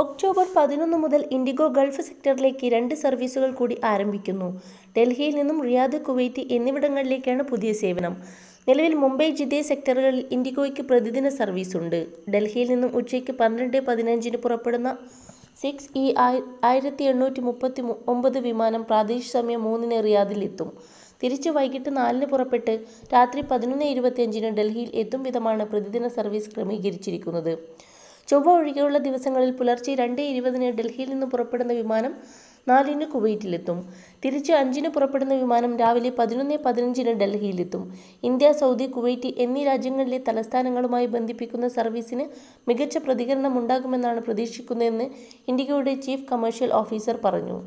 October പതിനൊന്ന് മുതൽ IndiGo Gulf സെക്ടറിലേക്ക് രണ്ട് സർവീസുകൾ കൂടി ആരംഭിക്കുന്നു ഡൽഹിയിൽ നിന്നും റിയാദ് കുവൈറ്റ് എന്നിവിടങ്ങളിലേക്കാണ് പുതിയ സേവനം നിലവിൽ മുംബൈ ജിതേ സെക്ടറുകളിൽ ഇൻഡിഗോയ്ക്ക് പ്രതിദിന സർവീസ് ഉണ്ട് ഡൽഹിയിൽ നിന്നും ഉച്ചയ്ക്ക് പന്ത്രണ്ട് പതിനഞ്ചിന് പുറപ്പെടുന്ന സിക്സ് ഇ ആയിരത്തി എണ്ണൂറ്റി മുപ്പത്തി ഒമ്പത് വിമാനം പ്രാദേശിക സമയം മൂന്നിന് റിയാദിലെത്തും തിരിച്ച് വൈകിട്ട് നാലിന് പുറപ്പെട്ട് രാത്രി പതിനൊന്ന് ഇരുപത്തിയഞ്ചിന് ഡൽഹിയിൽ എത്തും വിധമാണ് പ്രതിദിന സർവീസ് ക്രമീകരിച്ചിരിക്കുന്നത് ചൊവ്വ ഒഴികെയുള്ള ദിവസങ്ങളിൽ പുലർച്ചെ രണ്ട് ഇരുപതിന് ഡൽഹിയിൽ നിന്ന് പുറപ്പെടുന്ന വിമാനം നാലിന് കുവൈറ്റിലെത്തും തിരിച്ച് അഞ്ചിന് പുറപ്പെടുന്ന വിമാനം രാവിലെ പതിനൊന്ന് പതിനഞ്ചിന് ഡൽഹിയിലെത്തും ഇന്ത്യ സൗദി കുവൈറ്റ് എന്നീ രാജ്യങ്ങളിലെ തലസ്ഥാനങ്ങളുമായി ബന്ധിപ്പിക്കുന്ന സർവീസിന് മികച്ച പ്രതികരണം ഉണ്ടാകുമെന്നാണ് പ്രതീക്ഷിക്കുന്നതെന്ന് ഇന്ത്യയുടെ ചീഫ് കമേഴ്ഷ്യൽ ഓഫീസർ പറഞ്ഞു